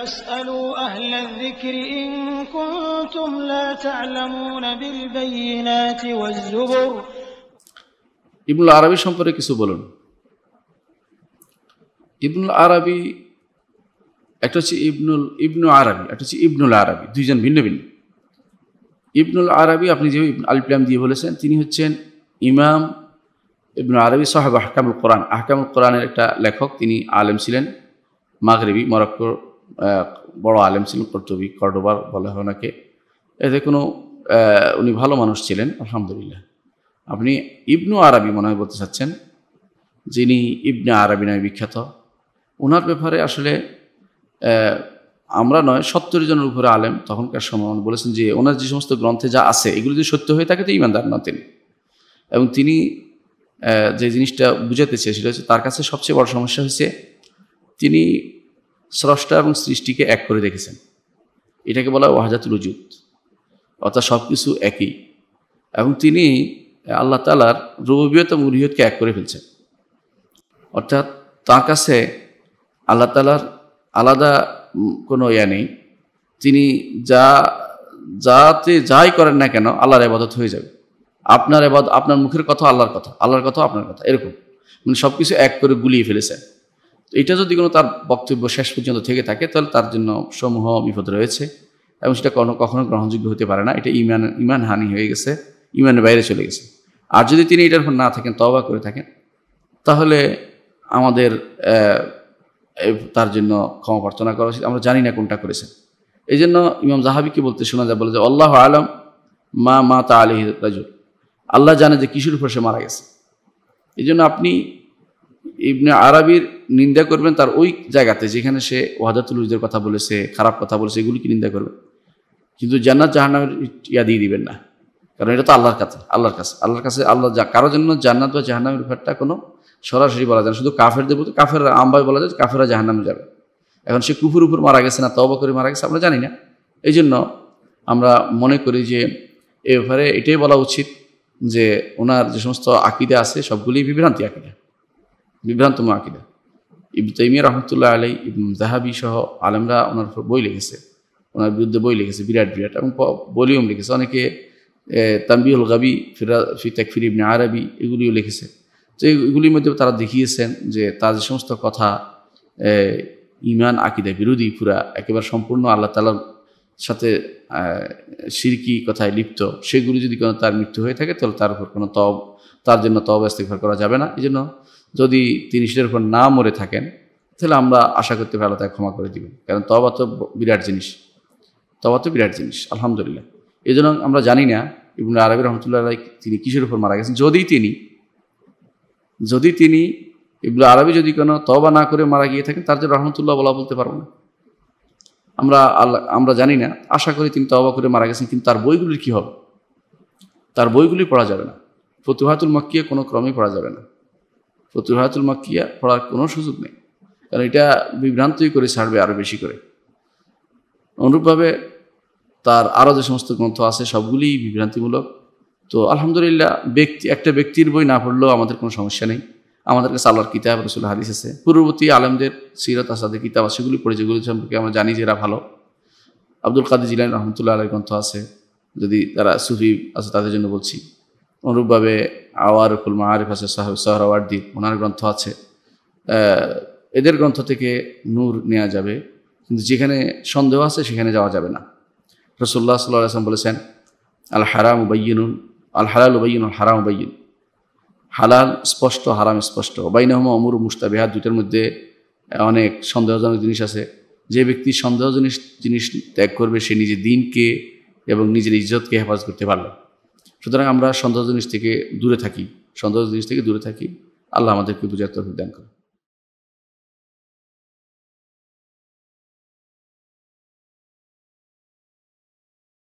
ইবনুল আরবি সম্পর্কে কিছু বলুন ইবনুল আরবি একটা হচ্ছে ইবনুল ইবনু আরবি একটা হচ্ছে ইবনুল আরবি দুইজন ভিন্ন ভিন্ন ইবনুল আরবি আপনি যে আলিপ্লাম দিয়ে বলেছেন তিনি হচ্ছেন ইমাম ইবনুল আরবি সাহেব আহকামুল কোরআন আহকামুল কোরআনের একটা লেখক তিনি আলেম ছিলেন মাগরেবি মরক্কোর বড় আলেম ছিলেন কর্তবী কর্ডোবার বলা হয় ওনাকে এতে কোনো উনি ভালো মানুষ ছিলেন আলহামদুলিল্লাহ আপনি ইবনু আরবি মনে হয় বলতে চাচ্ছেন যিনি ইবনে আরবি নামে বিখ্যাত ওনার ব্যাপারে আসলে আমরা নয় সত্তর জনের উপরে আলেম তখনকার সময় উনি বলেছেন যে ওনার যে সমস্ত গ্রন্থে যা আছে এগুলো যদি সত্য হয়ে থাকে তো ইমানদার না তিনি এবং তিনি যে জিনিসটা বুঝাতে চেয়েছিল তার কাছে সবচেয়ে বড় সমস্যা হয়েছে তিনি স্রষ্টা এবং সৃষ্টিকে এক করে রেখেছেন এটাকে বলা হয় ওয়াহাজাতুল উজুদ অর্থাৎ সব কিছু একই এবং তিনি আল্লাহ তালার রুবিয়ত এবং এক করে ফেলছেন অর্থাৎ তার কাছে আল্লাহ তালার আলাদা কোনো ইয়া নেই তিনি যা যাতে যাই করেন না কেন আল্লাহর এবাদত হয়ে যাবে আপনার এবাদ আপনার মুখের কথা আল্লাহর কথা আল্লাহর কথা আপনার কথা এরকম মানে সব কিছু এক করে গুলিয়ে ফেলেছেন এটা যদি কোনো তার বক্তব্য শেষ পর্যন্ত থেকে থাকে তাহলে তার জন্য সমূহ বিপদ রয়েছে এবং সেটা কখনো কখনো গ্রহণযোগ্য হতে পারে না এটা ইমান ইমান হানি হয়ে গেছে ইমানের বাইরে চলে গেছে আর যদি তিনি এটার উপর না থাকেন তবা করে থাকেন তাহলে আমাদের তার জন্য ক্ষমা প্রার্থনা করা উচিত আমরা জানি না কোনটা করেছেন এই জন্য ইমাম জাহাবিকে বলতে শোনা যায় বলে যে আল্লাহ আলম মা মা তা আলি রাজুল আল্লাহ জানে যে কিশোর উপর সে মারা গেছে এই জন্য আপনি ইবনে আরবির নিন্দা করবেন তার ওই জায়গাতে যেখানে সে ওয়াদাতুল উজদের কথা বলেছে খারাপ কথা বলেছে এগুলিকে নিন্দা করবেন কিন্তু জান্নাত জাহান্নামের ইয়া দিয়ে দিবেন না কারণ এটা তো আল্লাহর কাছে আল্লাহর কাছে আল্লাহর কাছে আল্লাহ যা কারোর জন্য জান্নাত বা জাহান্নামের ব্যাপারটা কোনো সরাসরি বলা যায় না শুধু কাফের দেবো কাফের আম্বায় বলা যায় কাফেরা জাহান্নামে যাবে এখন সে কুফুর উপর মারা গেছে না তবা করে মারা গেছে আমরা জানি না এই জন্য আমরা মনে করি যে এ ব্যাপারে এটাই বলা উচিত যে ওনার যে সমস্ত আকিদা আছে সবগুলি বিভ্রান্তি আকিদা বিভ্রান্তময় আকিদা ইবু তৈমিয়া রহমতুল্লাহ আলী ইবন জাহাবি সহ আলেমরা ওনার বই লিখেছে ওনার বিরুদ্ধে বই লিখেছে বিরাট বিরাট এবং বলিউম লিখেছে অনেকে তাম্বিউল গাবি ফিরা ফিতাক ফির ইবনে আরবি এগুলিও লিখেছে তো এগুলির মধ্যে তারা দেখিয়েছেন যে তার যে সমস্ত কথা ইমান আকিদা বিরোধী পুরা একেবারে সম্পূর্ণ আল্লাহ তালার সাথে সিরকি কথায় লিপ্ত সেগুলি যদি কোনো তার মৃত্যু হয়ে থাকে তাহলে তার উপর কোনো তব তার জন্য তব ইস্তেকভার করা যাবে না এই জন্য যদি তিনি সেটার উপর না মরে থাকেন তাহলে আমরা আশা করতে পারি আল্লাহ ক্ষমা করে দিবেন কারণ তবা তো বিরাট জিনিস তবা তো বিরাট জিনিস আলহামদুলিল্লাহ এই জন্য আমরা জানি না ইবনুল আরবি রহমতুল্লাহ তিনি কিসের উপর মারা গেছেন যদি তিনি যদি তিনি ইবনুল আরবি যদি কোনো তবা না করে মারা গিয়ে থাকেন তার জন্য রহমতুল্লাহ বলা বলতে পারবো না আমরা আল্লাহ আমরা জানি না আশা করি তিনি তবা করে মারা গেছেন কিন্তু তার বইগুলির কী হবে তার বইগুলি পড়া যাবে না ফতুহাতুল মক্কিয়া কোনো ক্রমেই পড়া যাবে না ফতুহাতুল মাকিয়া পড়ার কোনো সুযোগ নেই কারণ এটা বিভ্রান্তই করে ছাড়বে আরও বেশি করে অনুরূপভাবে তার আরও যে সমস্ত গ্রন্থ আছে সবগুলি বিভ্রান্তিমূলক তো আলহামদুলিল্লাহ ব্যক্তি একটা ব্যক্তির বই না পড়লেও আমাদের কোনো সমস্যা নেই আমাদের কাছে আল্লাহর কিতাব রসুল হাদিস আছে পূর্ববর্তী আলমদের সিরত আসাদের কিতাব আছে সেগুলি পড়ে যেগুলি সম্পর্কে আমরা জানি যে এরা ভালো আব্দুল কাদের জিলান রহমতুল্লাহ আলের গ্রন্থ আছে যদি তারা সুফি আছে তাদের জন্য বলছি অনুরূপভাবে আওয়ার আওয়ারুকুল মাহারিফ আছে সাহেব সোহরাওয়ার্দি ওনার গ্রন্থ আছে এদের গ্রন্থ থেকে নূর নেওয়া যাবে কিন্তু যেখানে সন্দেহ আছে সেখানে যাওয়া যাবে না রসুল্লাহ সাল্লাহ আসলাম বলেছেন আল হারাম উবাইনুন আল হালাল উবাইনুন আল হারাম উবাইন হালাল স্পষ্ট হারাম স্পষ্ট ওবাইনহম অমুর মুস্তাবিহাত দুইটার মধ্যে অনেক সন্দেহজনক জিনিস আছে যে ব্যক্তি সন্দেহজনক জিনিস জিনিস ত্যাগ করবে সে নিজে দিনকে এবং নিজের ইজ্জতকে হেফাজ করতে পারলো সুতরাং আমরা সন্দেহ জিনিস থেকে দূরে থাকি সন্দেহ জিনিস থেকে দূরে থাকি আল্লাহ আমাদেরকে বুঝার তরফ দান করে